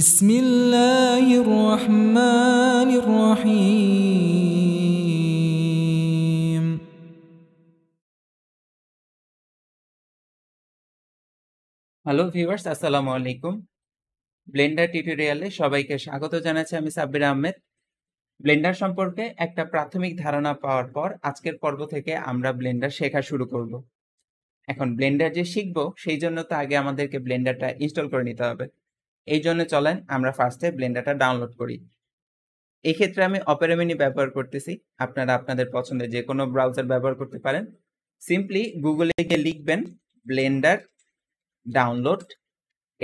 بسم الله الرحمن الرحيم hello viewers আসসালামু আলাইকুম Blender টিউটোরিয়ালে সবাইকে স্বাগত জানাচ্ছি আমি সাব্বির আহমেদ ব্লেন্ডার সম্পর্কে একটা প্রাথমিক ধারণা পাওয়ার পর আজকের পর্ব থেকে আমরা ব্লেন্ডার শেখা শুরু করব এখন ব্লেন্ডার যে শিখব সেই জন্য তো আগে আমাদেরকে ব্লেন্ডারটা ইনস্টল করে নিতে হবে এই জন্য চলেন আমরা ফার্স্টে ব্লেন্ডারটা ডাউনলোড করি এক্ষেত্রে আমি অপেরামিনি ব্যবহার করতেছি আপনারা আপনাদের পছন্দের যে কোনো ব্রাউজার ব্যবহার করতে পারেন সিম্পলি গুগলে গিয়ে লিখবেন ব্লেন্ডার ডাউনলোড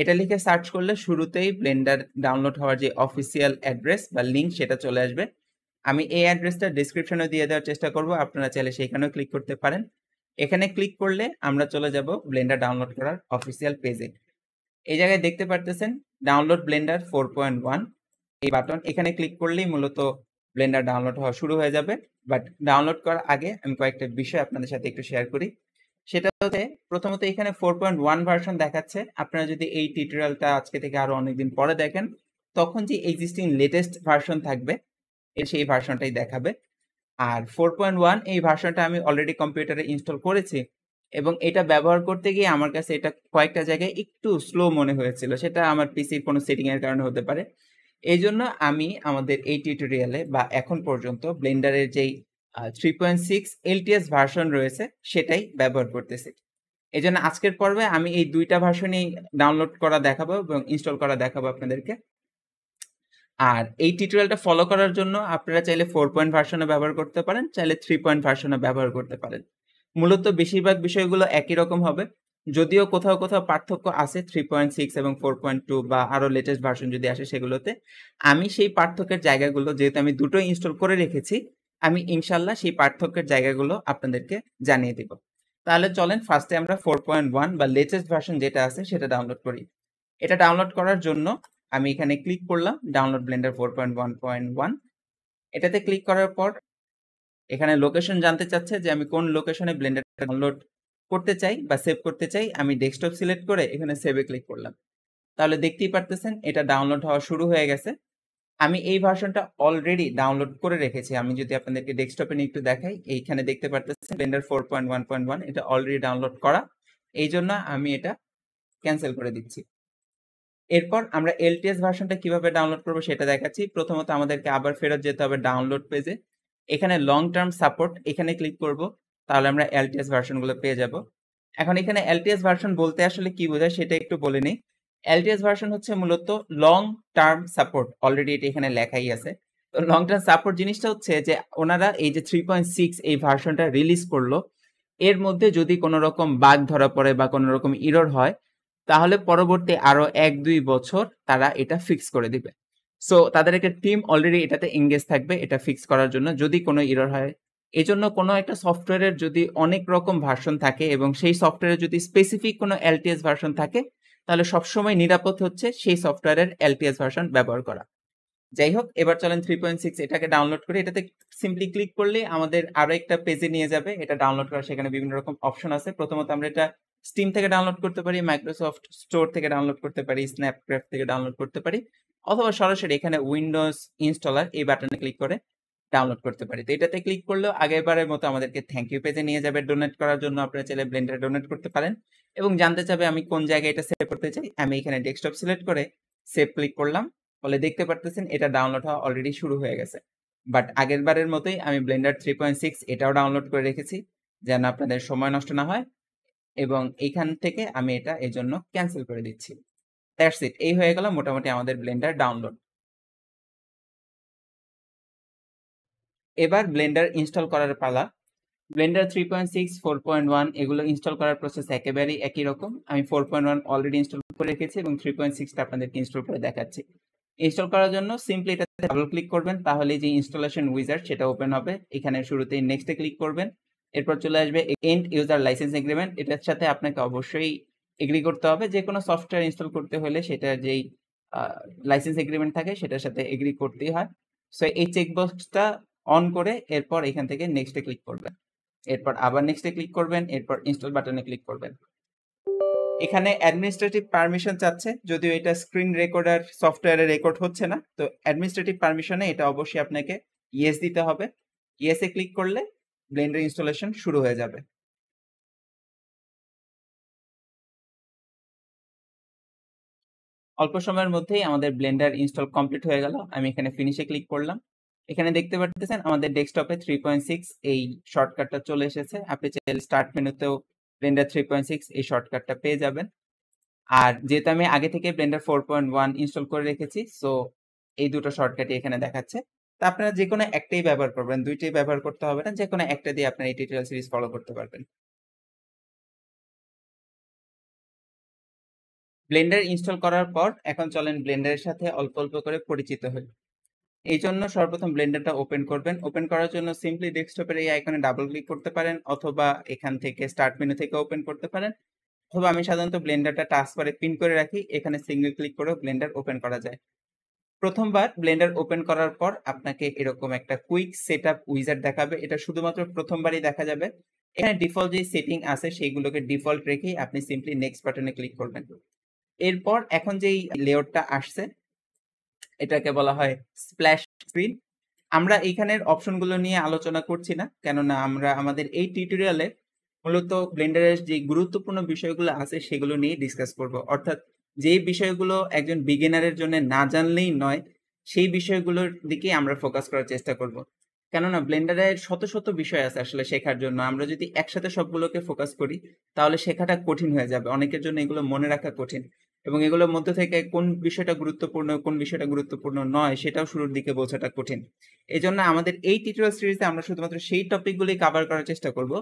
এটা লিখে সার্চ করলে শুরুতেই ব্লেন্ডার ডাউনলোড হওয়ার যে অফিসিয়াল অ্যাড্রেস বা লিঙ্ক সেটা চলে আসবে আমি এই অ্যাড্রেসটা ডিসক্রিপশনে দিয়ে দেওয়ার চেষ্টা করব আপনারা চাইলে সেখানেও ক্লিক করতে পারেন এখানে ক্লিক করলে আমরা চলে যাব ব্লেন্ডার ডাউনলোড করার অফিসিয়াল পেজে এই জায়গায় দেখতে পারতেছেন download Blender four point one এই বাটন এখানে ক্লিক করলেই মূলত ব্লেন্ডার ডাউনলোড হওয়া শুরু হয়ে যাবে বাট ডাউনলোড করার আগে আমি কয়েকটা বিষয় আপনাদের সাথে একটু শেয়ার করি সেটা হচ্ছে প্রথমত এখানে ফোর পয়েন্ট ওয়ান ভার্সন দেখাচ্ছে আপনারা যদি এই টিউটোরিয়ালটা আজকে থেকে আরো অনেকদিন পরে দেখেন তখন যে এক্সিস্টিং লেটেস্ট ভার্সন থাকবে সেই ভার্সনটাই দেখাবে আর ফোর পয়েন্ট ওয়ান এই ভার্সনটা আমি অলরেডি কম্পিউটারে ইনস্টল করেছি এবং এটা ব্যবহার করতে গিয়ে আমার কাছে এটা কয়েকটা জায়গায় একটু স্লো মনে হয়েছিল সেটা আমার পিসির কোনো সেটিংয়ের কারণে হতে পারে এই জন্য আমি আমাদের এই টিউটোরিয়ালে বা এখন পর্যন্ত ব্লেন্ডারের যেই three point six LTS version রয়েছে সেটাই ব্যবহার করতেছি এই জন্য আজকের পর্বে আমি এই দুইটা ভার্সনই ডাউনলোড করা দেখাবো এবং ইনস্টল করা দেখাবো আপনাদেরকে আর এই টিউটোরিয়ালটা ফলো করার জন্য আপনারা চাইলে ফোর পয়েন্ট ভার্সনও ব্যবহার করতে পারেন চাইলে থ্রি পয়েন্ট ভার্সনও ব্যবহার করতে পারেন মূলত বেশিরভাগ বিষয়গুলো একই রকম হবে যদিও কোথাও কোথাও পার্থক্য আছে থ্রি পয়েন্ট সিক্স এবং ফোর পয়েন্ট টু বা আরও লেটেস্ট ভার্সন যদি আসে সেগুলোতে আমি সেই পার্থক্যের জায়গাগুলো যেহেতু আমি দুটোই ইনস্টল করে রেখেছি আমি ইনশাল্লাহ সেই পার্থক্যের জায়গাগুলো আপনাদেরকে জানিয়ে দিব তাহলে চলেন ফার্স্টে আমরা ফোর পয়েন্ট ওয়ান বা লেটেস্ট ভার্সন যেটা আছে সেটা ডাউনলোড করি এটা ডাউনলোড করার জন্য আমি এখানে ক্লিক করলাম download Blender four point one point one এটাতে ক্লিক করার পর এখানে লোকেশন জানতে চাচ্ছে যে আমি কোন লোকেশনে ব্লেন্ডার ডাউনলোড করতে চাই বা সেভ করতে চাই আমি ডেস্কটপ সিলেক্ট করে এখানে সেভে ক্লিক করলাম তাহলে দেখতেই পারতেছেন এটা ডাউনলোড হওয়া শুরু হয়ে গেছে আমি এই ভার্সনটা অলরেডি ডাউনলোড করে রেখেছি আমি যদি আপনাদেরকে ডেস্কটপে নিয়ে একটু দেখাই এইখানে দেখতে পারতেছেন Blender four point one point one এটা অলরেডি ডাউনলোড করা এই জন্য আমি এটা ক্যান্সেল করে দিচ্ছি এরপর আমরা এলটিএস ভার্সনটা কিভাবে ডাউনলোড করবো সেটা দেখাচ্ছি প্রথমত আমাদেরকে আবার ফেরত যেতে হবে ডাউনলোড পেজে এখানে লং টার্ম সাপোর্ট এখানে ক্লিক করব তাহলে আমরা এলটিএস ভার্সনগুলো পেয়ে যাব এখন এখানে এলটিএস ভার্সন বলতে আসলে কি বোঝায় সেটা একটু বলে নিই এলটিএস ভার্সন হচ্ছে মূলত লং টার্ম সাপোর্ট অলরেডি এটা এখানে লেখাই আছে তো লং টার্ম সাপোর্ট জিনিসটা হচ্ছে যে ওনারা এই যে থ্রি পয়েন্ট সিক্স এই ভার্সনটা রিলিজ করলো এর মধ্যে যদি কোনো রকম বাঘ ধরা পড়ে বা কোনো রকম ইরর হয় তাহলে পরবর্তী আরো এক দুই বছর তারা এটা ফিক্স করে দিবে সো তাদের একটা টিম অলরেডি এটাতে এঙ্গেজ থাকবে এটা ফিক্স করার জন্য যদি কোনো ইরর হয় এজন্য কোনো একটা সফটওয়্যারের যদি অনেক রকম ভার্সন থাকে এবং সেই সফটওয়্যারের যদি স্পেসিফিক কোনো এলটিএস ভার্সন থাকে তাহলে সবসময় নিরাপদ হচ্ছে সেই সফটওয়্যারের এলটিএস ভার্সন ব্যবহার করা যাই হোক এবার চলেন থ্রি পয়েন্ট সিক্স এটাকে ডাউনলোড করে এটাতে সিম্পলি ক্লিক করলে আমাদের আরো একটা পেজে নিয়ে যাবে এটা ডাউনলোড করা সেখানে বিভিন্ন রকম অপশন আছে প্রথমত আমরা এটা স্টিম থেকে ডাউনলোড করতে পারি মাইক্রোসফট স্টোর থেকে ডাউনলোড করতে পারি স্ন্যাপক্রাফট থেকে ডাউনলোড করতে পারি অথবা সরাসরি এখানে উইন্ডোজ ইনস্টলার এই বাটনে ক্লিক করে ডাউনলোড করতে পারি তো এটাতে ক্লিক করলেও আগেরবারের মতো আমাদেরকে থ্যাংক ইউ পেজে নিয়ে যাবে ডোনেট করার জন্য আপনারা চাইলে ব্লেন্ডার ডোনেট করতে পারেন এবং জানতে চাবে আমি কোন জায়গায় এটা সেভ করতে চাই আমি এখানে ডেস্কটপ সিলেক্ট করে সেভ ক্লিক করলাম ফলে দেখতে পারতেছেন এটা ডাউনলোড হওয়া অলরেডি শুরু হয়ে গেছে বাট আগের বারের মতোই আমি ব্লেন্ডার থ্রি পয়েন্ট সিক্স এটাও ডাউনলোড করে রেখেছি যেন আপনাদের সময় নষ্ট না হয় এবং এখান থেকে আমি এটা এজন্য ক্যান্সেল করে দিচ্ছি দ্যাটস ইট এই হয়ে গেল মোটামুটি আমাদের ব্লেন্ডার ডাউনলোড এবার ব্লেন্ডার ইনস্টল করার পালা Blender three point six four point one এগুলো ইনস্টল করার প্রসেস একেবারেই একই রকম আমি four point one already install করে রেখেছি এবং থ্রি পয়েন্ট সিক্সটা আপনাদেরকে ইনস্টল করে দেখাচ্ছি ইনস্টল করার জন্য সিম্পলি এটা ডাবল ক্লিক করবেন তাহলে যে ইনস্টলেশন উইজার সেটা ওপেন হবে এখানে শুরুতে নেক্সটে ক্লিক করবেন এরপর চলে আসবে এন্ড ইউজার লাইসেন্স এগ্রিমেন্ট এটার সাথে আপনাকে অবশ্যই এগ্রি করতে হবে যে কোনো সফটওয়্যার ইনস্টল করতে হলে সেটা যেই লাইসেন্স এগ্রিমেন্ট থাকে সেটার সাথে এগ্রি করতেই হয় সো এই চেকবক্সটা অন করে এরপর এখান থেকে নেক্সটে ক্লিক করবেন এরপর আবার নেক্সটে ক্লিক করবেন এরপর ইনস্টল বাটনে ক্লিক করবেন এখানে অ্যাডমিনিস্ট্রেটিভ পারমিশন চাচ্ছে যদিও এটা স্ক্রিন রেকর্ডার সফটওয়্যারে রেকর্ড হচ্ছে না তো অ্যাডমিনিস্ট্রেটিভ পারমিশনে এটা অবশ্যই আপনাকে ইয়েস দিতে হবে ইয়েসে ক্লিক করলে ব্লেন্ডার ইনস্টলেশন শুরু হয়ে যাবে অল্প সময়ের মধ্যেই আমাদের ব্লেন্ডার ইনস্টল কমপ্লিট হয়ে গেল আমি এখানে ফিনিশে ক্লিক করলাম এখানে দেখতে পাচ্ছেন আমাদের ডেস্কটপে থ্রি পয়েন্ট সিক্স এই শর্টকাটটা চলে এসেছে আপনি চাইলে স্টার্ট মেনুতেও ব্লেন্ডার থ্রি পয়েন্ট সিক্স এই শর্টকাটটা পেয়ে যাবেন আর যেহেতু আমি আগে থেকে Blender four point one install করে রেখেছি সো এই দুটো শর্টকাটই এখানে দেখাচ্ছে তা আপনারা যে কোনো একটাই ব্যবহার করবেন দুইটাই ব্যবহার করতে হবে না যে কোনো একটা দিয়ে আপনারা এই টিউটোরিয়াল সিরিজ ফলো করতে পারবেন ব্লেন্ডার ইনস্টল করার পর এখন চলেন ব্লেন্ডারের সাথে অল্প অল্প করে পরিচিত হই এই জন্য সর্বপ্রথম ব্লেন্ডারটা ওপেন করবেন ওপেন করার জন্য সিম্পলি ডেস্কটপের এই আইকনে ডাবল ক্লিক করতে পারেন অথবা এখান থেকে স্টার্ট মেনু থেকে ওপেন করতে পারেন অথবা আমি সাধারণত ব্লেন্ডারটা টাস্ক টাস্কবারে পিন করে রাখি এখানে সিঙ্গেল ক্লিক করেও ব্লেন্ডার ওপেন করা যায় প্রথমবার ব্লেন্ডার ওপেন করার পর আপনাকে এরকম একটা কুইক সেট আপ উইজার দেখাবে এটা শুধুমাত্র প্রথমবারই দেখা যাবে এখানে ডিফল্ট যে সেটিং আছে সেইগুলোকে ডিফল্ট রেখেই আপনি সিম্পলি নেক্সট বাটনে ক্লিক করবেন এরপর এখন যে লেয়ারটা আসছে এটাকে বলা হয় স্প্ল্যাশ স্ক্রিন আমরা এখানের অপশনগুলো নিয়ে আলোচনা করছি না কেননা আমরা আমাদের এই টিউটোরিয়ালে মূলত ব্লেন্ডারের যে গুরুত্বপূর্ণ বিষয়গুলো আছে সেগুলো নিয়ে ডিসকাস করব অর্থাৎ যে বিষয়গুলো একজন বিগিনারের জন্য না জানলেই নয় সেই বিষয়গুলোর দিকে আমরা ফোকাস করার চেষ্টা করব কেননা ব্লেন্ডারের শত শত বিষয় আছে আসলে শেখার জন্য আমরা যদি একসাথে সবগুলোকে ফোকাস করি তাহলে শেখাটা কঠিন হয়ে যাবে অনেকের জন্য এগুলো মনে রাখা কঠিন এবং এগুলোর মধ্যে থেকে কোন বিষয়টা গুরুত্বপূর্ণ কোন বিষয়টা গুরুত্বপূর্ণ নয় সেটাও শুরুর দিকে বোঝাটা কঠিন এই জন্য আমাদের এই টিউটোরিয়াল সিরিজে আমরা শুধুমাত্র সেই টপিকগুলি কাভার করার চেষ্টা করব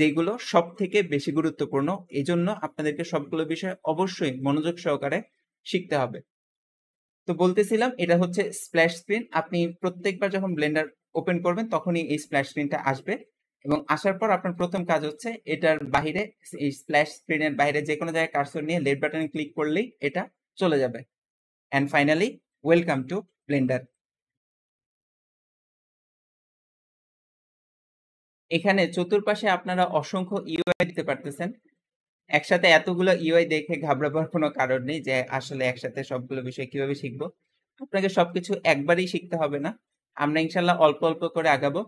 যেগুলো সব থেকে বেশি গুরুত্বপূর্ণ এই জন্য আপনাদেরকে সবগুলো বিষয় অবশ্যই মনোযোগ সহকারে শিখতে হবে তো বলতেছিলাম এটা হচ্ছে স্প্ল্যাশ স্ক্রিন আপনি প্রত্যেকবার যখন ব্লেন্ডার ওপেন করবেন তখনই এই স্প্ল্যাশ স্ক্রিনটা আসবে এবং আসার পর আপনার প্রথম কাজ হচ্ছে এটার বাহিরে এই স্প্ল্যাশ স্ক্রিনের বাইরে যে কোনো জায়গায় কার্সর নিয়ে লেফট বাটনে ক্লিক করলেই এটা চলে যাবে and finally welcome to Blender এখানে চতুর্পাশে আপনারা অসংখ্য ইউআই দিতে পারতেছেন একসাথে এতগুলো ইউআই দেখে ঘাবড়াবার কোনো কারণ নেই যে আসলে একসাথে সবগুলো বিষয় কিভাবে শিখবো আপনাকে সবকিছু একবারই শিখতে হবে না আমরা ইনশাল্লাহ অল্প অল্প করে আগাবো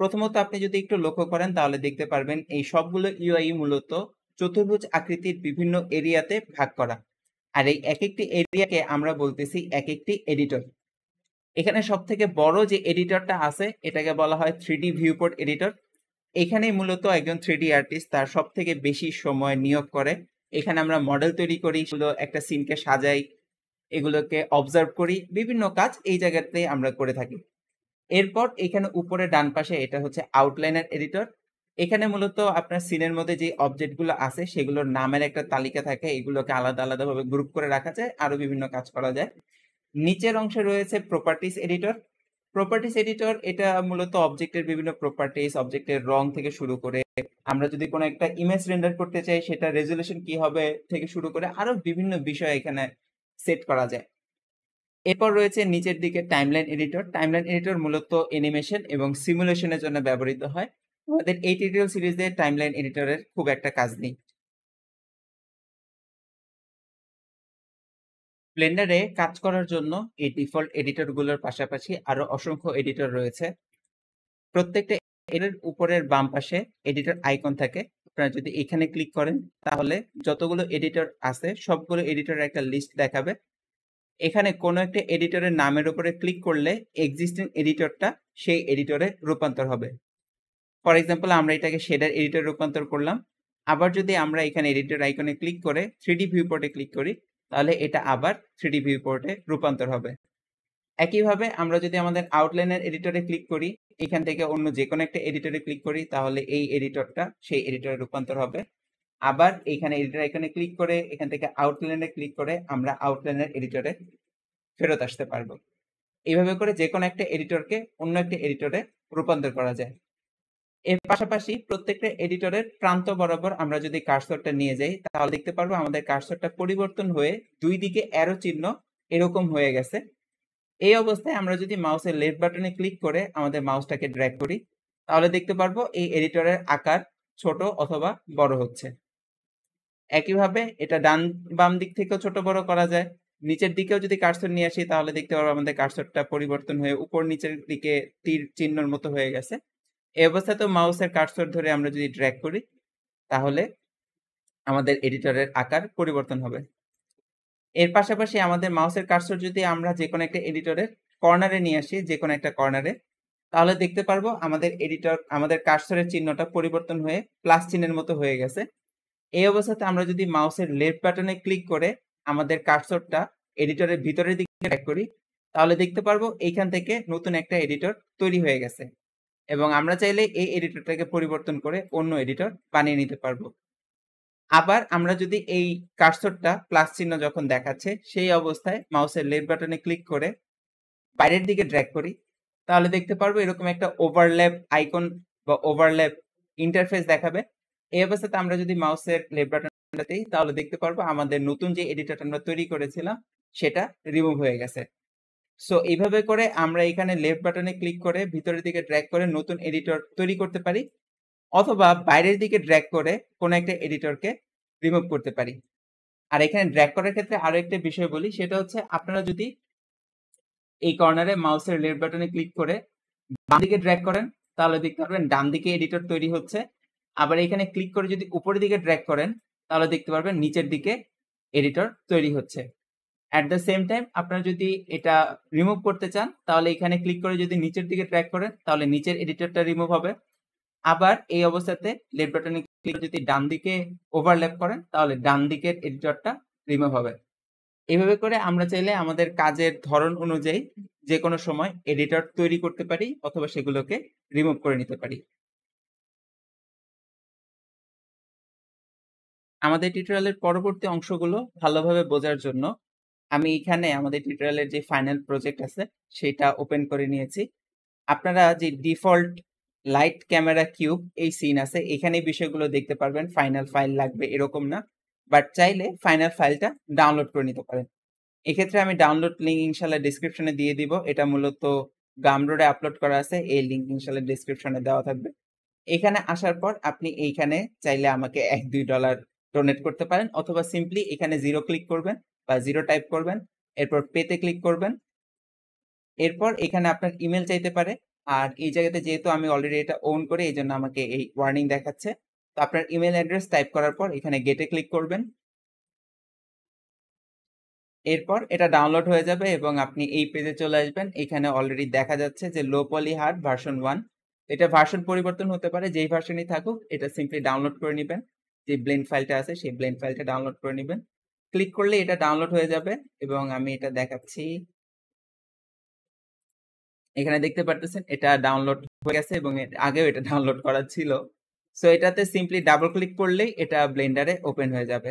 প্রথমত আপনি যদি একটু লক্ষ্য করেন তাহলে দেখতে পারবেন এই সবগুলো ইউআই e মূলত চতুর্ভুজ আকৃতির বিভিন্ন এরিয়াতে ভাগ করা আর এই এক একটি এরিয়াকে আমরা বলতেছি এক একটি এডিটর এখানে সব থেকে বড় যে এডিটরটা আছে এটাকে বলা হয় থ্রি ডি ভিউপোর্ট এডিটর এখানেই মূলত একজন থ্রি আর্টিস্ট তার সব থেকে বেশি সময় নিয়োগ করে এখানে আমরা মডেল তৈরি করি সেগুলো একটা সিনকে সাজাই এগুলোকে অবজার্ভ করি বিভিন্ন কাজ এই জায়গাতে আমরা করে থাকি এরপর এখানে উপরে ডান পাশে এটা হচ্ছে আউটলাইনার এডিটর এখানে মূলত আপনার সিনের মধ্যে যে অবজেক্টগুলো আছে সেগুলোর নামের একটা তালিকা থাকে এগুলোকে আলাদা আলাদাভাবে গ্রুপ করে রাখা যায় আরও বিভিন্ন কাজ করা যায় নিচের অংশে রয়েছে প্রপার্টিস এডিটর প্রপার্টিস এডিটর এটা মূলত অবজেক্টের বিভিন্ন প্রপার্টিস অবজেক্টের রং থেকে শুরু করে আমরা যদি কোনো একটা ইমেজ রেন্ডার করতে চাই সেটা রেজুলেশন কি হবে থেকে শুরু করে আরো বিভিন্ন বিষয় এখানে সেট করা যায় এরপর রয়েছে নিচের দিকে টাইমলাইন এডিটর টাইমলাইন এডিটর মূলত অ্যানিমেশন এবং সিমুলেশনের জন্য ব্যবহৃত হয় আমাদের এই টিউটোরিয়াল সিরিজে টাইমলাইন এডিটরের খুব একটা কাজ নেই ব্লেন্ডারে কাজ করার জন্য এই ডিফল্ট এডিটরগুলোর পাশাপাশি আরো অসংখ্য এডিটর রয়েছে প্রত্যেকটা এর উপরের বাম পাশে এডিটর আইকন থাকে আপনারা যদি এখানে ক্লিক করেন তাহলে যতগুলো এডিটর আছে সবগুলো এডিটর একটা লিস্ট দেখাবে এখানে কোনো একটা এডিটরের নামের উপরে ক্লিক করলে এক্সিস্টিং এডিটরটা সেই এডিটরে রূপান্তর হবে ফর এক্সাম্পল আমরা এটাকে শেডার এডিটর রূপান্তর করলাম আবার যদি আমরা এখানে এডিটর আইকনে ক্লিক করে থ্রিডি ভিউ পোর্টে ক্লিক করি তাহলে এটা আবার থ্রিডি ভিউ পোর্টে রূপান্তর হবে একইভাবে আমরা যদি আমাদের আউটলাইনের এডিটরে ক্লিক করি এখান থেকে অন্য যে কোনো একটা এডিটরে ক্লিক করি তাহলে এই এডিটরটা সেই এডিটরে রূপান্তর হবে আবার এখানে এডিটর আইকনে ক্লিক করে এখান থেকে আউটলাইনে ক্লিক করে আমরা আউটলাইনের এডিটরে ফেরত আসতে পারবো এইভাবে করে যে কোনো একটা এডিটরকে অন্য একটা এডিটরে রূপান্তর করা যায় এর পাশাপাশি প্রত্যেকটা এডিটরের প্রান্ত বরাবর আমরা যদি কার্সরটা নিয়ে যাই তাহলে দেখতে পারবো আমাদের কার্সরটা পরিবর্তন হয়ে দুই দিকে অ্যারো চিহ্ন এরকম হয়ে গেছে এই অবস্থায় আমরা যদি মাউসের লেফট বাটনে ক্লিক করে আমাদের মাউসটাকে ড্র্যাগ করি তাহলে দেখতে পারবো এই এডিটরের আকার ছোট অথবা বড় হচ্ছে একইভাবে এটা ডান বাম দিক থেকেও ছোট বড় করা যায় নিচের দিকেও যদি কার্সর নিয়ে আসি তাহলে দেখতে পারবো আমাদের কার্সরটা পরিবর্তন হয়ে উপর নিচের দিকে তীর চিহ্নর মতো হয়ে গেছে এই অবস্থাতেও মাউসের কার্সর ধরে আমরা যদি ড্র্যাগ করি তাহলে আমাদের এডিটরের আকার পরিবর্তন হবে এর পাশাপাশি আমাদের মাউসের কার্সর যদি আমরা যে কোনো একটা এডিটরের কর্নারে নিয়ে আসি যে কোনো একটা কর্নারে তাহলে দেখতে পারবো আমাদের এডিটর আমাদের কার্সরের চিহ্নটা পরিবর্তন হয়ে প্লাস চিহ্নের মতো হয়ে গেছে এই অবস্থাতে আমরা যদি মাউসের লেফট বাটনে ক্লিক করে আমাদের কার্সরটা এডিটরের ভিতরের দিকে ট্র্যাক করি তাহলে দেখতে পারবো এইখান থেকে নতুন একটা এডিটর তৈরি হয়ে গেছে এবং আমরা চাইলে এই এডিটরটাকে পরিবর্তন করে অন্য এডিটর বানিয়ে নিতে পারবো আবার আমরা যদি এই কার্সরটা প্লাস চিহ্ন যখন দেখাচ্ছে সেই অবস্থায় মাউসের লেফট বাটনে ক্লিক করে বাইরের দিকে ড্র্যাগ করি তাহলে দেখতে পারবো এরকম একটা ওভারল্যাপ আইকন বা ওভারল্যাপ ইন্টারফেস দেখাবে এই অবস্থাতে আমরা যদি মাউসের লেফট বাটনটা দিই তাহলে দেখতে পারবো আমাদের নতুন যে এডিটরটা আমরা তৈরি করেছিলাম সেটা রিমুভ হয়ে গেছে সো এইভাবে করে আমরা এখানে লেফট বাটনে ক্লিক করে ভিতরের দিকে ড্র্যাগ করে নতুন এডিটর তৈরি করতে পারি অথবা বাইরের দিকে ড্র্যাগ করে কোনো একটা এডিটরকে রিমুভ করতে পারি আর এখানে ড্র্যাগ করার ক্ষেত্রে আরও একটা বিষয় বলি সেটা হচ্ছে আপনারা যদি এই কর্নারে মাউসের লেফট বাটনে ক্লিক করে বাম দিকে ড্র্যাগ করেন তাহলে দেখতে পারবেন ডান দিকে এডিটর তৈরি হচ্ছে আবার এখানে ক্লিক করে যদি উপরের দিকে ড্র্যাগ করেন তাহলে দেখতে পারবেন নিচের দিকে এডিটর তৈরি হচ্ছে অ্যাট দ্য সেম টাইম আপনারা যদি এটা রিমুভ করতে চান তাহলে এখানে ক্লিক করে যদি নিচের দিকে ট্র্যাক করেন তাহলে নিচের এডিটরটা রিমুভ হবে আবার এই অবস্থাতে লেফট বাটনে ক্লিক যদি ডান দিকে ওভারল্যাপ করেন তাহলে ডান দিকের এডিটরটা রিমুভ হবে এভাবে করে আমরা চাইলে আমাদের কাজের ধরন অনুযায়ী যে কোনো সময় এডিটর তৈরি করতে পারি অথবা সেগুলোকে রিমুভ করে নিতে পারি আমাদের টিউটোরিয়ালের পরবর্তী অংশগুলো ভালোভাবে বোঝার জন্য আমি এখানে আমাদের টিউটোরিয়ালের যে ফাইনাল প্রজেক্ট আছে সেটা ওপেন করে নিয়েছি আপনারা যে ডিফল্ট লাইট ক্যামেরা কিউব এই সিন আছে এখানে বিষয়গুলো দেখতে পারবেন ফাইনাল ফাইল লাগবে এরকম না বাট চাইলে ফাইনাল ফাইলটা ডাউনলোড করে নিতে পারেন এক্ষেত্রে আমি ডাউনলোড লিঙ্ক ইনশাল্লাহ ডিসক্রিপশনে দিয়ে দিব এটা মূলত গামরোডে আপলোড করা আছে এই লিঙ্ক ইনশাল্লাহ ডিসক্রিপশনে দেওয়া থাকবে এখানে আসার পর আপনি এইখানে চাইলে আমাকে এক দুই ডলার ডোনেট করতে পারেন অথবা সিম্পলি এখানে জিরো ক্লিক করবেন বা জিরো টাইপ করবেন এরপর পেতে ক্লিক করবেন এরপর এখানে আপনার ইমেল চাইতে পারে আর এই জায়গাতে যেহেতু আমি অলরেডি এটা ওন করে এই জন্য আমাকে এই ওয়ার্নিং দেখাচ্ছে তো আপনার ইমেল অ্যাড্রেস টাইপ করার পর এখানে গেটে ক্লিক করবেন এরপর এটা ডাউনলোড হয়ে যাবে এবং আপনি এই পেজে চলে আসবেন এখানে অলরেডি দেখা যাচ্ছে যে low poly hard version one এটা ভার্সন পরিবর্তন হতে পারে যেই ভার্সনই থাকুক এটা সিম্পলি ডাউনলোড করে নেবেন যে ব্লেন্ড ফাইলটা আছে সেই ব্লেন্ড ফাইলটা ডাউনলোড করে নেবেন ক্লিক করলে এটা ডাউনলোড হয়ে যাবে এবং আমি এটা দেখাচ্ছি এখানে দেখতে পারতেছেন এটা ডাউনলোড হয়ে গেছে এবং আগেও এটা ডাউনলোড করা ছিল সো এটাতে সিম্পলি ডাবল ক্লিক করলেই এটা ব্লেন্ডারে ওপেন হয়ে যাবে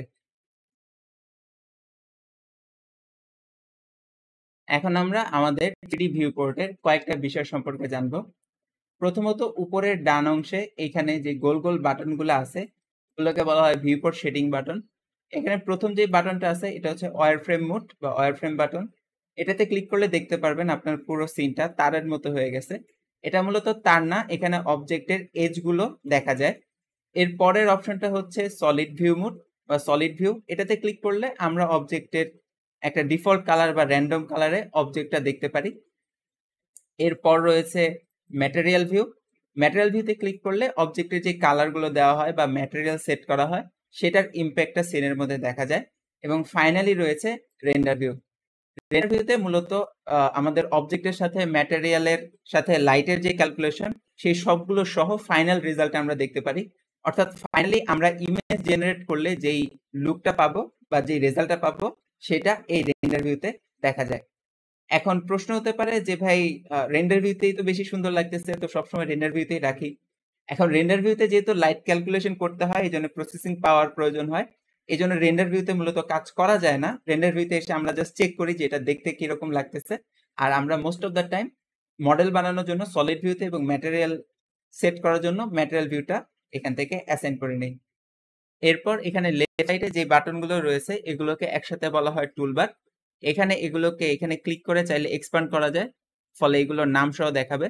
এখন আমরা আমাদের থ্রিডি ভিউ পোর্টের কয়েকটা বিষয় সম্পর্কে জানব প্রথমত উপরের ডান অংশে এখানে যে গোল গোল বাটনগুলো আছে এগুলোকে বলা হয় ভিউপোর্ট শেডিং বাটন এখানে প্রথম যে বাটনটা আছে এটা হচ্ছে ওয়ার ফ্রেম মোড বা ওয়ার ফ্রেম বাটন এটাতে ক্লিক করলে দেখতে পারবেন আপনার পুরো সিনটা তারের মতো হয়ে গেছে এটা মূলত তার না এখানে অবজেক্টের এজগুলো দেখা যায় এর পরের অপশনটা হচ্ছে সলিড ভিউ মোড বা সলিড ভিউ এটাতে ক্লিক করলে আমরা অবজেক্টের একটা ডিফল্ট কালার বা র্যান্ডম কালারে অবজেক্টটা দেখতে পারি এরপর রয়েছে ম্যাটেরিয়াল ভিউ ম্যাটেরিয়াল ভিউতে ক্লিক করলে অবজেক্টের যে কালারগুলো দেওয়া হয় বা ম্যাটেরিয়াল সেট করা হয় সেটার ইম্প্যাক্টটা সিনের মধ্যে দেখা যায় এবং ফাইনালি রয়েছে রেন্ডার ভিউ রেন্ডার ভিউতে মূলত আমাদের অবজেক্টের সাথে ম্যাটেরিয়ালের সাথে লাইটের যে ক্যালকুলেশন সেই সবগুলো সহ ফাইনাল রেজাল্ট আমরা দেখতে পারি অর্থাৎ ফাইনালি আমরা ইমেজ জেনারেট করলে যেই লুকটা পাবো বা যেই রেজাল্টটা পাবো সেটা এই রেন্ডার ভিউতে দেখা যায় এখন প্রশ্ন হতে পারে যে ভাই রেন্ডার ভিউতেই তো বেশি সুন্দর লাগতেছে তো সবসময় রেন্ডার ভিউতেই রাখি এখন রেন্ডার ভিউতে যেহেতু লাইট ক্যালকুলেশন করতে হয় এই জন্য প্রসেসিং পাওয়ার প্রয়োজন হয় এই জন্য রেন্ডার ভিউতে মূলত কাজ করা যায় না রেন্ডার ভিউতে এসে আমরা জাস্ট চেক করি যে এটা দেখতে কিরকম লাগতেছে আর আমরা most of the time model বানানোর জন্য সলিড ভিউতে এবং ম্যাটেরিয়াল সেট করার জন্য ম্যাটেরিয়াল ভিউটা এখান থেকে অ্যাসাইন করে নিই এরপর এখানে লেফট সাইডে যে বাটনগুলো রয়েছে এগুলোকে একসাথে বলা হয় টুলবার এখানে এগুলোকে এখানে ক্লিক করে চাইলে এক্সপান্ড করা যায় ফলে এগুলোর নাম সহ দেখাবে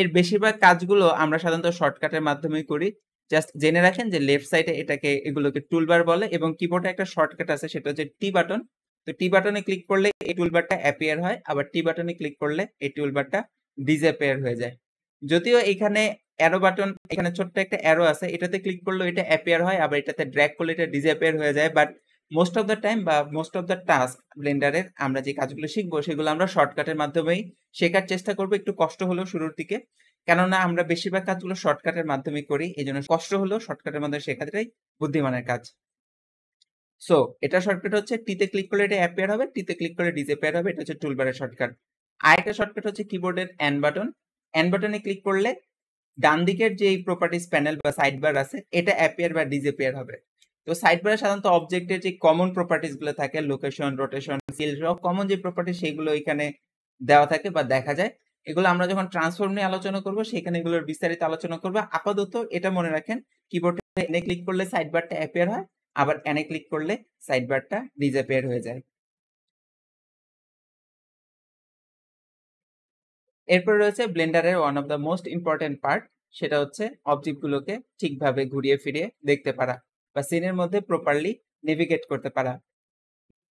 এর বেশিরভাগ কাজগুলো আমরা সাধারণত শর্টকাটের মাধ্যমেই করি জাস্ট জেনে রাখেন যে লেফট সাইডে এটাকে এগুলোকে টুলবার বলে এবং কিবোর্ডে একটা শর্টকাট আছে সেটা হচ্ছে টি বাটন তো টি বাটনে ক্লিক করলে এই টুলবারটা অ্যাপিয়ার হয় আবার টি বাটনে ক্লিক করলে এই টুলবারটা ডিসঅ্যাপিয়ার হয়ে যায় যদিও এখানে অ্যারো বাটন এখানে ছোট্ট একটা অ্যারো আছে এটাতে ক্লিক করলে এটা অ্যাপিয়ার হয় আবার এটাতে ড্র্যাগ করলে এটা ডিসঅ্যাপিয়ার হয়ে যায় but most of the time বা মোস্ট অফ দ্য টাস্ক ব্লেন্ডারের আমরা যে কাজগুলো শিখবো সেগুলো আমরা শর্টকাটের মাধ্যমেই শেখার চেষ্টা করব একটু কষ্ট হলেও শুরুর দিকে কেননা আমরা বেশিরভাগ কাজগুলো শর্টকাটের মাধ্যমে করি এই জন্য কষ্ট হলেও শর্টকাটের মাধ্যমে শেখাটাই বুদ্ধিমানের কাজ সো এটা শর্টকাট হচ্ছে টিতে ক্লিক করলে এটা অ্যাপিয়ার হবে টিতে ক্লিক করলে ডিসঅ্যাপিয়ার হবে এটা হচ্ছে টুলবারের শর্টকাট আরেকটা শর্টকাট হচ্ছে কিবোর্ডের অ্যান বাটন অ্যান বাটনে ক্লিক করলে ডান দিকের যে প্রপার্টিস প্যানেল বা সাইড বার আছে এটা অ্যাপিয়ার বা ডিসঅ্যাপিয়ার হবে তো সাইড বারে সাধারণত অবজেক্টের যে কমন প্রপার্টিস গুলো থাকে লোকেশন রোটেশন সিল কমন যে প্রপার্টি সেগুলো এখানে দেওয়া থাকে বা দেখা যায় এগুলো আমরা যখন ট্রান্সফর্ম নিয়ে আলোচনা করব সেখানে এগুলোর বিস্তারিত আলোচনা করব আপাতত এটা মনে রাখেন কিবোর্ডে এনে ক্লিক করলে সাইড বারটা অ্যাপিয়ার হয় আবার এনে ক্লিক করলে সাইড বারটা ডিসঅ্যাপিয়ার হয়ে যায় এরপর রয়েছে ব্লেন্ডারের one of the most important part সেটা হচ্ছে অবজেক্টগুলোকে ঠিকভাবে ঘুরিয়ে ফিরিয়ে দেখতে পারা বা সিনের মধ্যে প্রপারলি নেভিগেট করতে পারা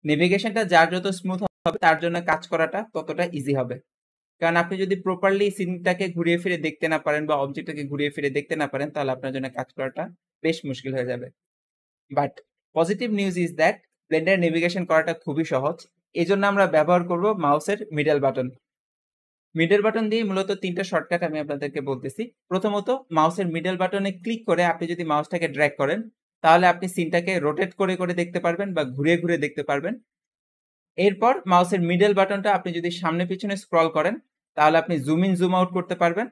নেভিগেশনটা যার যত স্মুথ হবে তার জন্য কাজ করাটা ততটা ইজি হবে কারণ আপনি যদি প্রপারলি সিনটাকে ঘুরিয়ে ফিরে দেখতে না পারেন বা অবজেক্টটাকে ঘুরিয়ে ফিরে দেখতে না পারেন তাহলে আপনার জন্য কাজ করাটা বেশ মুশকিল হয়ে যাবে but positive news is that Blender navigation করাটা খুবই সহজ এই জন্য আমরা ব্যবহার করব মাউসের মিডল বাটন মিডল বাটন দিয়ে মূলত তিনটা শর্টকাট আমি আপনাদেরকে বলতেছি প্রথমত মাউসের মিডল বাটনে ক্লিক করে আপনি যদি মাউসটাকে ড্র্যাগ করেন তাহলে আপনি সিনটাকে রোটেট করে করে দেখতে পারবেন বা ঘুরে ঘুরে দেখতে পারবেন এরপর মাউসের মিডল বাটনটা আপনি যদি সামনে পিছনে স্ক্রল করেন তাহলে আপনি জুম ইন জুম আউট করতে পারবেন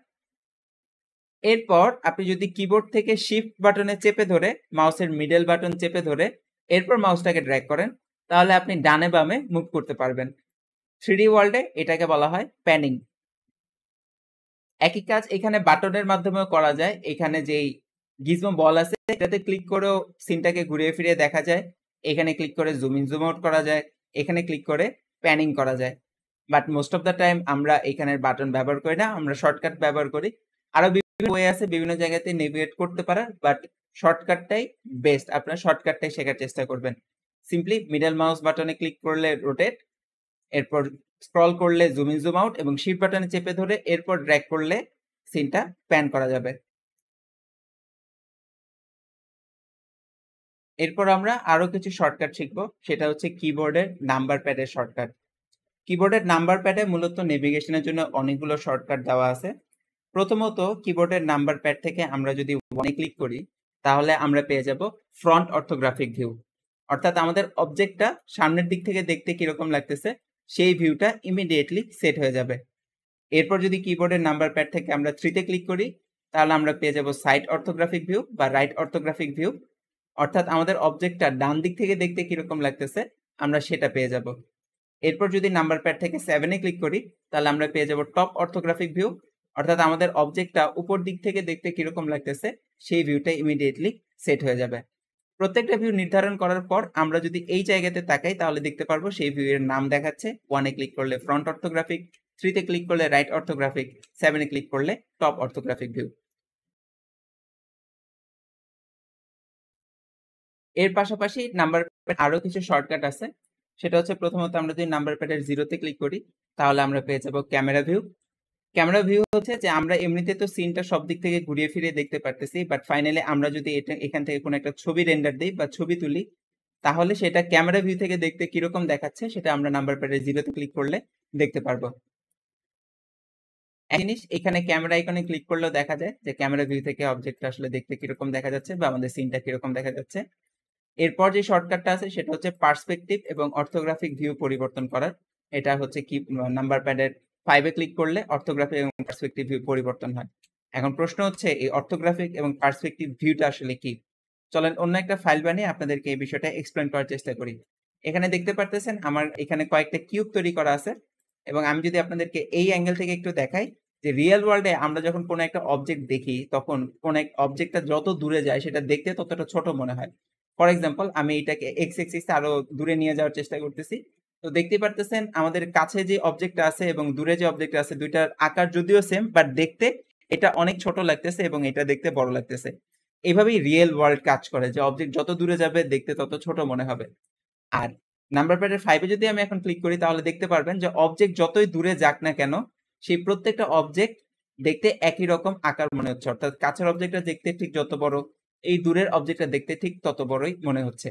এরপর আপনি যদি কিবোর্ড থেকে শিফট বাটনে চেপে ধরে মাউসের মিডল বাটন চেপে ধরে এরপর মাউসটাকে ড্র্যাগ করেন তাহলে আপনি ডানে বামে মুভ করতে পারবেন থ্রিডি ওয়ার্ল্ডে এটাকে বলা হয় প্যানিং একই কাজ এখানে বাটনের মাধ্যমেও করা যায় এখানে যেই গিজমো বল আছে এটাতে ক্লিক করেও সিনটাকে ঘুরিয়ে ফিরিয়ে দেখা যায় এখানে ক্লিক করে জুম ইন জুম আউট করা যায় এখানে ক্লিক করে প্যানিং করা যায় but most of the time আমরা এখানের বাটন ব্যবহার করি না আমরা শর্টকাট ব্যবহার করি আরও বিভিন্ন ওয়ে আছে বিভিন্ন জায়গাতে নেভিগেট করতে পারার বাট শর্টকাটটাই বেস্ট আপনারা শর্টকাটটাই শেখার চেষ্টা করবেন সিম্পলি মিডল মাউস বাটনে ক্লিক করলে রোটেট এরপর স্ক্রল করলে জুম ইন জুম আউট এবং শিফট বাটনে চেপে ধরে এরপর ড্র্যাগ করলে সিনটা প্যান করা যাবে এরপর আমরা আরো কিছু শর্টকাট শিখবো সেটা হচ্ছে কিবোর্ডের নাম্বার প্যাডের শর্টকাট কিবোর্ডের নাম্বার প্যাডে মূলত নেভিগেশনের জন্য অনেকগুলো শর্টকাট দেওয়া আছে প্রথমত কিবোর্ডের নাম্বার প্যাড থেকে আমরা যদি ওয়ানে ক্লিক করি তাহলে আমরা পেয়ে যাব ফ্রন্ট অর্থোগ্রাফিক ভিউ অর্থাৎ আমাদের অবজেক্টটা সামনের দিক থেকে দেখতে কিরকম লাগতেছে সেই ভিউটা ইমিডিয়েটলি সেট হয়ে যাবে এরপর যদি কিবোর্ডের নাম্বার প্যাড থেকে আমরা থ্রিতে ক্লিক করি তাহলে আমরা পেয়ে যাব সাইড অর্থোগ্রাফিক ভিউ বা রাইট অর্থোগ্রাফিক ভিউ অর্থাৎ আমাদের অবজেক্টটা ডান দিক থেকে দেখতে কিরকম লাগতেছে আমরা সেটা পেয়ে যাব এরপর যদি নাম্বার প্যাড থেকে সেভেনে ক্লিক করি তাহলে আমরা পেয়ে যাব টপ অর্থোগ্রাফিক ভিউ অর্থাৎ আমাদের অবজেক্টটা উপর দিক থেকে দেখতে কিরকম লাগতেছে সেই ভিউটা ইমিডিয়েটলি সেট হয়ে যাবে প্রত্যেকটা ভিউ নির্ধারণ করার পর আমরা যদি এই জায়গাতে তাকাই তাহলে দেখতে পারবো সেই ভিউ এর নাম দেখাচ্ছে ওয়ানে ক্লিক করলে ফ্রন্ট অর্থোগ্রাফিক থ্রিতে ক্লিক করলে রাইট অর্থোগ্রাফিক সেভেনে ক্লিক করলে টপ অর্থোগ্রাফিক ভিউ এর পাশাপাশি নাম্বার প্যাড আরও কিছু শর্টকাট আছে সেটা হচ্ছে প্রথমত আমরা যদি নাম্বার প্যাডের জিরোতে ক্লিক করি তাহলে আমরা পেয়ে যাব ক্যামেরা ভিউ ক্যামেরা ভিউ হচ্ছে যে আমরা এমনিতে তো সিনটা সব দিক থেকে ঘুরিয়ে ফিরিয়ে দেখতে পারতেছি বাট ফাইনালি আমরা যদি এটা এখান থেকে কোনো একটা ছবি রেন্ডার দিই বা ছবি তুলি তাহলে সেটা ক্যামেরা ভিউ থেকে দেখতে কিরকম দেখাচ্ছে সেটা আমরা নাম্বার প্যাডের জিরোতে ক্লিক করলে দেখতে পারবো এক জিনিস এখানে ক্যামেরা আইকনে ক্লিক করলেও দেখা যায় যে ক্যামেরা ভিউ থেকে অবজেক্টটা আসলে দেখতে কিরকম দেখা যাচ্ছে বা আমাদের সিনটা কিরকম দেখা যাচ্ছে এরপর যে শর্টকাটটা আছে সেটা হচ্ছে পার্সপেক্টিভ এবং অর্থোগ্রাফিক ভিউ পরিবর্তন করার এটা হচ্ছে কি নাম্বার প্যাডের ফাইভে ক্লিক করলে অর্থোগ্রাফিক এবং পার্সপেক্টিভ ভিউ পরিবর্তন হয় এখন প্রশ্ন হচ্ছে এই অর্থোগ্রাফিক এবং পার্সপেক্টিভ ভিউটা আসলে কি চলেন অন্য একটা ফাইল বানিয়ে আপনাদেরকে এই বিষয়টা এক্সপ্লেন করার চেষ্টা করি এখানে দেখতে পারতেছেন আমার এখানে কয়েকটা কিউব তৈরি করা আছে এবং আমি যদি আপনাদেরকে এই অ্যাঙ্গেল থেকে একটু দেখাই যে রিয়েল ওয়ার্ল্ডে আমরা যখন কোনো একটা অবজেক্ট দেখি তখন কোনো এক অবজেক্টটা যত দূরে যায় সেটা দেখতে ততটা ছোট মনে হয় ফর এক্সাম্পল আমি এটাকে এক্স এক্সিস আরো দূরে নিয়ে যাওয়ার চেষ্টা করতেছি তো দেখতে পারতেছেন আমাদের কাছে যে অবজেক্টটা আছে এবং দূরে যে অবজেক্টটা আছে দুইটার আকার যদিও সেম বাট দেখতে এটা অনেক ছোট লাগতেছে এবং এটা দেখতে বড় লাগতেছে এভাবেই রিয়েল ওয়ার্ল্ড কাজ করে যে অবজেক্ট যত দূরে যাবে দেখতে তত ছোট মনে হবে আর নাম্বার প্যাডের ফাইভে যদি আমি এখন ক্লিক করি তাহলে দেখতে পারবেন যে অবজেক্ট যতই দূরে যাক না কেন সেই প্রত্যেকটা অবজেক্ট দেখতে একই রকম আকার মনে হচ্ছে অর্থাৎ কাছের অবজেক্টটা দেখতে ঠিক যত বড় এই দূরের অবজেক্টটা দেখতে ঠিক তত বড়ই মনে হচ্ছে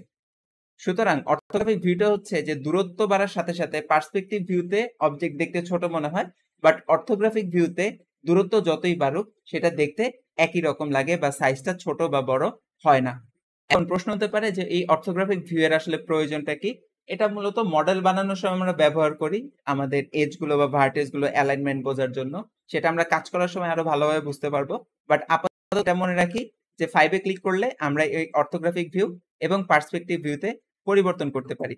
সুতরাং অর্থোগ্রাফিক ভিউটা হচ্ছে যে দূরত্ব বাড়ার সাথে সাথে পার্সপেক্টিভ ভিউতে অবজেক্ট দেখতে ছোট মনে হয় বাট অর্থোগ্রাফিক ভিউতে দূরত্ব যতই বাড়ুক সেটা দেখতে একই রকম লাগে বা সাইজটা ছোট বা বড় হয় না এখন প্রশ্ন হতে পারে যে এই অর্থোগ্রাফিক ভিউ এর আসলে প্রয়োজনটা কি এটা মূলত মডেল বানানোর সময় আমরা ব্যবহার করি আমাদের এজ গুলো বা ভার্টেজ গুলো অ্যালাইনমেন্ট বোঝার জন্য সেটা আমরা কাজ করার সময় আরো ভালোভাবে বুঝতে পারবো বাট আপাতত এটা মনে রাখি যে ফাইভে ক্লিক করলে আমরা এই অর্থোগ্রাফিক ভিউ এবং পার্সপেক্টিভ ভিউতে পরিবর্তন করতে পারি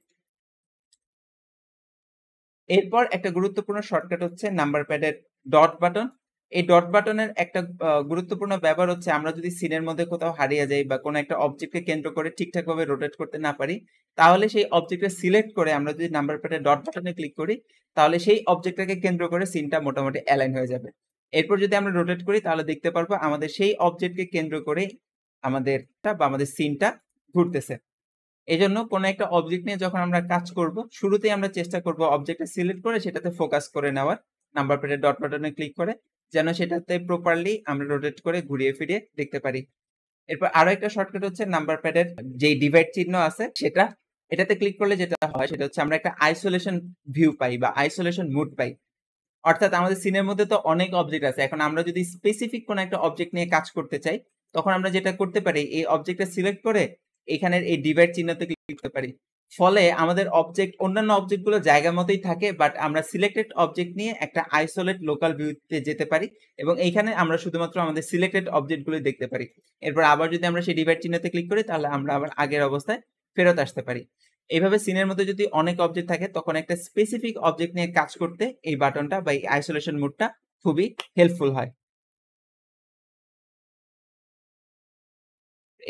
এরপর একটা গুরুত্বপূর্ণ শর্টকাট হচ্ছে নাম্বার প্যাডের ডট বাটন এই ডট বাটনের একটা গুরুত্বপূর্ণ ব্যবহার হচ্ছে আমরা যদি সিনের মধ্যে কোথাও হারিয়ে যাই বা কোনো একটা অবজেক্টকে কেন্দ্র করে ঠিকঠাকভাবে রোটেট করতে না পারি তাহলে সেই অবজেক্টকে সিলেক্ট করে আমরা যদি নাম্বার প্লেটের ডট বাটনে ক্লিক করি তাহলে সেই অবজেক্টটাকে কেন্দ্র করে সিনটা মোটামুটি অ্যালাইন হয়ে যাবে এরপর যদি আমরা রোটেট করি তাহলে দেখতে পারবো আমাদের সেই অবজেক্টকে কেন্দ্র করে আমাদেরটা বা আমাদের সিনটা ঘুরতেছে এই জন্য কোনো একটা অবজেক্ট নিয়ে যখন আমরা কাজ করব শুরুতেই আমরা চেষ্টা করব অবজেক্টটা সিলেক্ট করে সেটাতে ফোকাস করে নেওয়ার নাম্বার প্লেটের ডট বাটনে ক্লিক করে যেন সেটাতে প্রপারলি আমরা রোটেট করে ঘুরিয়ে ফিরিয়ে দেখতে পারি এরপর আরো একটা শর্টকাট হচ্ছে নাম্বার প্যাডের যেই ডিভাইড চিহ্ন আছে সেটা এটাতে ক্লিক করলে যেটা হয় সেটা হচ্ছে আমরা একটা আইসোলেশন ভিউ পাই বা আইসোলেশন মুড পাই অর্থাৎ আমাদের সিনের মধ্যে তো অনেক অবজেক্ট আছে এখন আমরা যদি স্পেসিফিক কোনো একটা অবজেক্ট নিয়ে কাজ করতে চাই তখন আমরা যেটা করতে পারি এই অবজেক্টটা সিলেক্ট করে এখানের এই ডিভাইড চিহ্নতে ক্লিক করতে পারি ফলে আমাদের অবজেক্ট অন্যান্য অবজেক্টগুলো জায়গা মতোই থাকে বাট আমরা সিলেক্টেড অবজেক্ট নিয়ে একটা আইসোলেট লোকাল ভিউতে যেতে পারি এবং এইখানে আমরা শুধুমাত্র আমাদের সিলেক্টেড অবজেক্টগুলোই দেখতে পারি এরপর আবার যদি আমরা সেই ডিভাইড চিহ্নতে ক্লিক করি তাহলে আমরা আবার আগের অবস্থায় ফেরত আসতে পারি এইভাবে সিনের মধ্যে যদি অনেক অবজেক্ট থাকে তখন একটা স্পেসিফিক অবজেক্ট নিয়ে কাজ করতে এই বাটনটা বা এই আইসোলেশন মুডটা খুবই হেল্পফুল হয়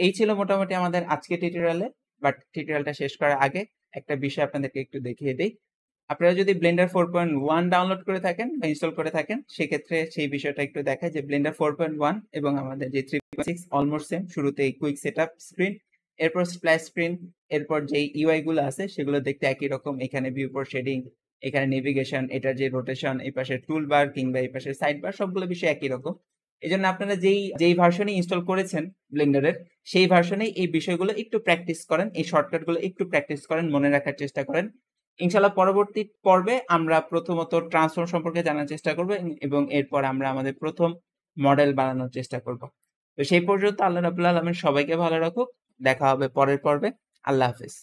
এই ছিল মোটামুটি আমাদের আজকে টিউটোরিয়ালে বাট টিউটোরিয়ালটা শেষ করার আগে একটা বিষয় আপনাদেরকে একটু দেখিয়ে দিই আপনারা যদি Blender four point one download করে থাকেন বা ইনস্টল করে থাকেন সেক্ষেত্রে সেই বিষয়টা একটু দেখায় যে ব্লেন্ডার ফোর পয়েন্ট ওয়ান এবং আমাদের যে থ্রি সিক্স অলমোস্ট সেম শুরুতে এই কুইক সেট আপ স্ক্রিন এরপর স্প্ল্যাশ স্ক্রিন এরপর যে ইউআই গুলো আছে সেগুলো দেখতে একই রকম এখানে ভিউপোর শেডিং এখানে নেভিগেশন এটার যে রোটেশন এই পাশে টুল বার কিংবা এই পাশে সাইড বার সবগুলো বিষয় একই রকম এই জন্য আপনারা যেই যেই ভার্সনে ইনস্টল করেছেন ব্লেন্ডারের সেই ভার্সনে এই বিষয়গুলো একটু প্র্যাকটিস করেন এই শর্টকাটগুলো একটু প্র্যাকটিস করেন মনে রাখার চেষ্টা করেন ইনশাল্লাহ পরবর্তী পর্বে আমরা প্রথমত ট্রান্সফর্ম সম্পর্কে জানার চেষ্টা করব এবং এরপর আমরা আমাদের প্রথম মডেল বানানোর চেষ্টা করব তো সেই পর্যন্ত আল্লাহ রাবুল্লাহ আলমের সবাইকে ভালো রাখুক দেখা হবে পরের পর্বে আল্লাহ হাফিজ